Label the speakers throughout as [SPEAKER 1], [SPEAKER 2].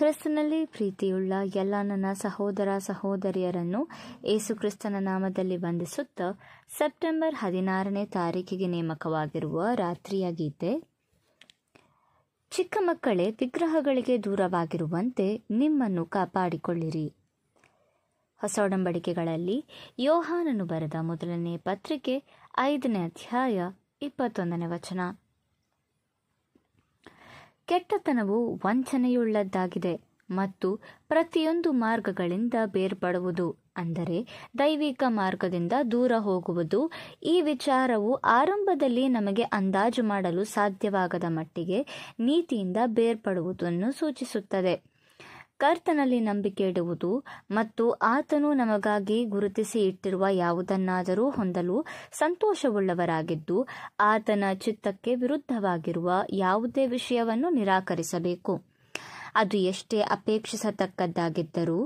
[SPEAKER 1] ಕ್ರಿಸ್ತನಲ್ಲಿ ಪ್ರೀತಿಯುಳ್ಳ ಎಲ್ಲ ನನ್ನ ಸಹೋದರ ಸಹೋದರಿಯರನ್ನು ಕ್ರಿಸ್ತನ ನಾಮದಲ್ಲಿ ವಂದಿಸುತ್ತಾ ಸೆಪ್ಟೆಂಬರ್ ಹದಿನಾರನೇ ತಾರೀಕಿಗೆ ನೇಮಕವಾಗಿರುವ ರಾತ್ರಿಯ ಗೀತೆ ಚಿಕ್ಕ ಮಕ್ಕಳೇ ವಿಗ್ರಹಗಳಿಗೆ ದೂರವಾಗಿರುವಂತೆ ನಿಮ್ಮನ್ನು ಕಾಪಾಡಿಕೊಳ್ಳಿರಿ ಹೊಸ ಒಡಂಬಡಿಕೆಗಳಲ್ಲಿ ಯೋಹಾನನು ಬರೆದ ಮೊದಲನೇ ಪತ್ರಿಕೆ ಐದನೇ ಅಧ್ಯಾಯ ಇಪ್ಪತ್ತೊಂದನೇ ವಚನ ಕೆಟ್ಟತನವು ವಂಚನೆಯುಳ್ಳದ್ದಾಗಿದೆ ಮತ್ತು ಪ್ರತಿಯೊಂದು ಮಾರ್ಗಗಳಿಂದ ಬೇರ್ಪಡುವುದು ಅಂದರೆ ದೈವಿಕ ಮಾರ್ಗದಿಂದ ದೂರ ಹೋಗುವುದು ಈ ವಿಚಾರವು ಆರಂಭದಲ್ಲಿ ನಮಗೆ ಅಂದಾಜು ಮಾಡಲು ಸಾಧ್ಯವಾಗದ ಮಟ್ಟಿಗೆ ನೀತಿಯಿಂದ ಬೇರ್ಪಡುವುದನ್ನು ಸೂಚಿಸುತ್ತದೆ ಕರ್ತನಲ್ಲಿ ನಂಬಿಕೆ ಇಡುವುದು ಮತ್ತು ಆತನು ನಮಗಾಗಿ ಗುರುತಿಸಿ ಇಟ್ಟಿರುವ ಯಾವುದನ್ನಾದರೂ ಹೊಂದಲು ಸಂತೋಷವುಳ್ಳವರಾಗಿದ್ದು ಆತನ ಚಿತ್ತಕ್ಕೆ ವಿರುದ್ಧವಾಗಿರುವ ಯಾವುದೇ ವಿಷಯವನ್ನು ನಿರಾಕರಿಸಬೇಕು ಅದು ಎಷ್ಟೇ ಅಪೇಕ್ಷಿಸತಕ್ಕದ್ದಾಗಿದ್ದರೂ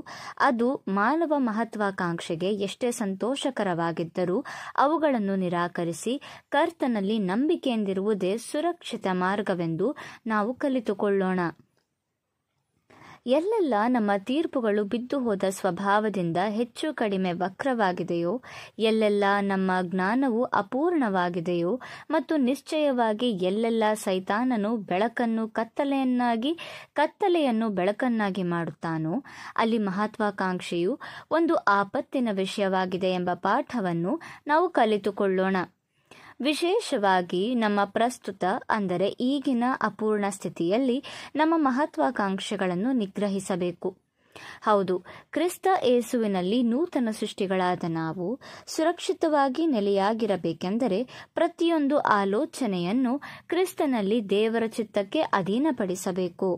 [SPEAKER 1] ಅದು ಮಾನವ ಮಹತ್ವಾಕಾಂಕ್ಷೆಗೆ ಎಷ್ಟೇ ಸಂತೋಷಕರವಾಗಿದ್ದರೂ ಅವುಗಳನ್ನು ನಿರಾಕರಿಸಿ ಕರ್ತನಲ್ಲಿ ನಂಬಿಕೆಯಿಂದಿರುವುದೇ ಸುರಕ್ಷಿತ ಮಾರ್ಗವೆಂದು ನಾವು ಕಲಿತುಕೊಳ್ಳೋಣ ಎಲ್ಲೆಲ್ಲ ನಮ್ಮ ತೀರ್ಪುಗಳು ಬಿದ್ದು ಹೋದ ಸ್ವಭಾವದಿಂದ ಹೆಚ್ಚು ಕಡಿಮೆ ವಕ್ರವಾಗಿದೆಯೋ ಎಲ್ಲೆಲ್ಲ ನಮ್ಮ ಜ್ಞಾನವು ಅಪೂರ್ಣವಾಗಿದೆಯೋ ಮತ್ತು ನಿಶ್ಚಯವಾಗಿ ಎಲ್ಲೆಲ್ಲ ಸೈತಾನನು ಬೆಳಕನ್ನು ಕತ್ತಲೆಯನ್ನಾಗಿ ಕತ್ತಲೆಯನ್ನು ಬೆಳಕನ್ನಾಗಿ ಮಾಡುತ್ತಾನೋ ಅಲ್ಲಿ ಮಹತ್ವಾಕಾಂಕ್ಷೆಯು ಒಂದು ಆಪತ್ತಿನ ವಿಷಯವಾಗಿದೆ ಎಂಬ ಪಾಠವನ್ನು ನಾವು ಕಲಿತುಕೊಳ್ಳೋಣ ವಿಶೇಷವಾಗಿ ನಮ್ಮ ಪ್ರಸ್ತುತ ಅಂದರೆ ಈಗಿನ ಅಪೂರ್ಣ ಸ್ಥಿತಿಯಲ್ಲಿ ನಮ್ಮ ಮಹತ್ವಾಕಾಂಕ್ಷೆಗಳನ್ನು ನಿಗ್ರಹಿಸಬೇಕು ಹೌದು ಕ್ರಿಸ್ತ ಏಸುವಿನಲ್ಲಿ ನೂತನ ಸೃಷ್ಟಿಗಳಾದ ನಾವು ಸುರಕ್ಷಿತವಾಗಿ ನೆಲೆಯಾಗಿರಬೇಕೆಂದರೆ ಪ್ರತಿಯೊಂದು ಆಲೋಚನೆಯನ್ನು ಕ್ರಿಸ್ತನಲ್ಲಿ ದೇವರ ಚಿತ್ತಕ್ಕೆ ಅಧೀನಪಡಿಸಬೇಕು